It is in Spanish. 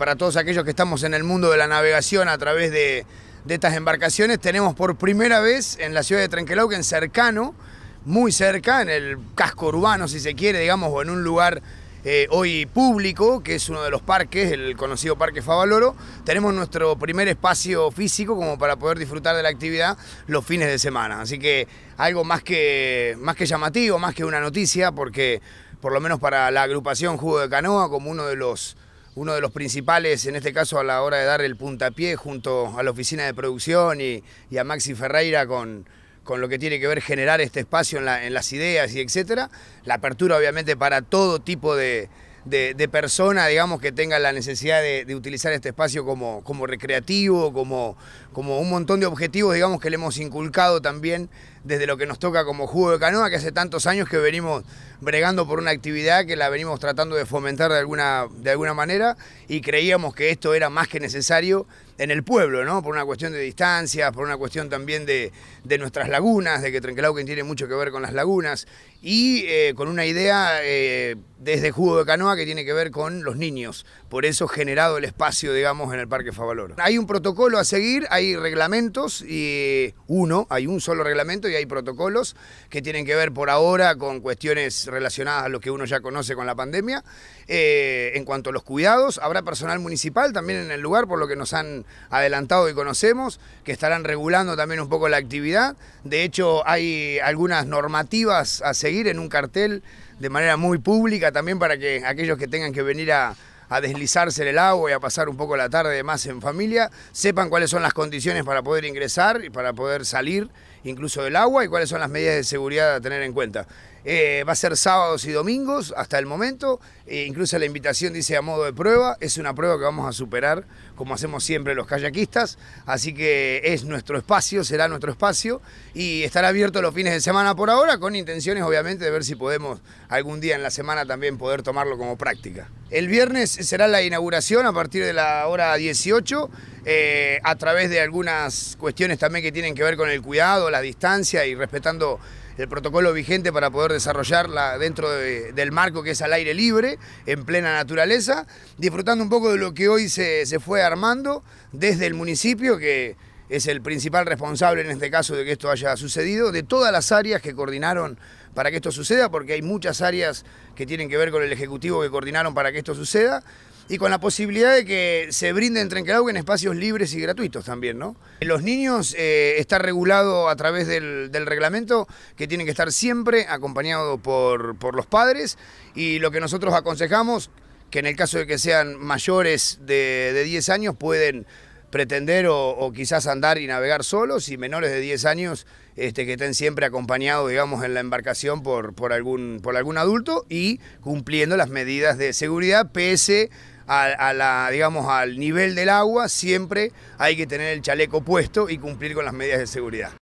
para todos aquellos que estamos en el mundo de la navegación a través de, estas embarcaciones, tenemos por primera vez en la ciudad de en cercano, muy cerca, en el casco urbano, si se quiere, digamos, o en un lugar eh, hoy público, que es uno de los parques, el conocido Parque Favaloro, tenemos nuestro primer espacio físico como para poder disfrutar de la actividad los fines de semana. Así que algo más que, más que llamativo, más que una noticia, porque por lo menos para la agrupación Jugo de Canoa, como uno de los uno de los principales, en este caso a la hora de dar el puntapié junto a la oficina de producción y, a Maxi Ferreira con, con lo que tiene que ver generar este espacio en, en las ideas y etcétera. La apertura obviamente para todo tipo de, de, persona, digamos, que tenga la necesidad de, utilizar este espacio como, como recreativo, como, como un montón de objetivos, digamos, que le hemos inculcado también desde lo que nos toca como jugo de canoa, que hace tantos años que venimos bregando por una actividad que la venimos tratando de fomentar de alguna, de alguna manera y creíamos que esto era más que necesario en el pueblo, ¿no? Por una cuestión de distancia, por una cuestión también de, nuestras lagunas, de que Trenquelauquen tiene mucho que ver con las lagunas y eh, con una idea eh, desde Jugo de Canoa que tiene que ver con los niños. Por eso generado el espacio, digamos, en el Parque Favaloro. Hay un protocolo a seguir, hay reglamentos y uno, hay un solo reglamento y hay protocolos que tienen que ver por ahora con cuestiones relacionadas a lo que uno ya conoce con la pandemia. Eh, en cuanto a los cuidados, habrá personal municipal también en el lugar, por lo que nos han adelantado y conocemos, que estarán regulando también un poco la actividad. De hecho, hay algunas normativas a seguir en un cartel de manera muy pública también para que aquellos que tengan que venir a, deslizarse en el agua y a pasar un poco la tarde más en familia, sepan cuáles son las condiciones para poder ingresar y para poder salir incluso del agua y cuáles son las medidas de seguridad a tener en cuenta. Eh, va a ser sábados y domingos hasta el momento. Eh, incluso la invitación dice a modo de prueba. Es una prueba que vamos a superar como hacemos siempre los kayakistas. Así que es nuestro espacio, será nuestro espacio. Y estará abierto los fines de semana por ahora con intenciones obviamente de ver si podemos algún día en la semana también poder tomarlo como práctica. El viernes será la inauguración a partir de la hora 18 eh, a través de algunas cuestiones también que tienen que ver con el cuidado, la distancia y respetando el protocolo vigente para poder desarrollarla dentro del marco que es al aire libre, en plena naturaleza, disfrutando un poco de lo que hoy se, se fue armando desde el municipio que es el principal responsable en este caso de que esto haya sucedido, de todas las áreas que coordinaron para que esto suceda, porque hay muchas áreas que tienen que ver con el Ejecutivo que coordinaron para que esto suceda, y con la posibilidad de que se brinden en espacios libres y gratuitos también, ¿no? Los niños están eh, está regulado a través del, reglamento que tienen que estar siempre acompañados por, los padres y lo que nosotros aconsejamos, que en el caso de que sean mayores de, de 10 años pueden pretender o, quizás andar y navegar solos y menores de 10 años este, que estén siempre acompañados, digamos, en la embarcación por, por, algún, por algún adulto y cumpliendo las medidas de seguridad pese a la, digamos, al nivel del agua, siempre hay que tener el chaleco puesto y cumplir con las medidas de seguridad.